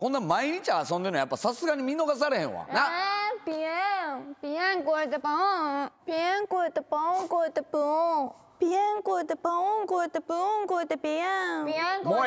こんな毎日遊んでるのやっぱさすがに見逃されへんわ。な。えー、ピエン、ピエン超えてパオン。ピエン超えてパオン超えてプオン。ピエン超えてパオン超えてプオン超えてピエン。ピエン超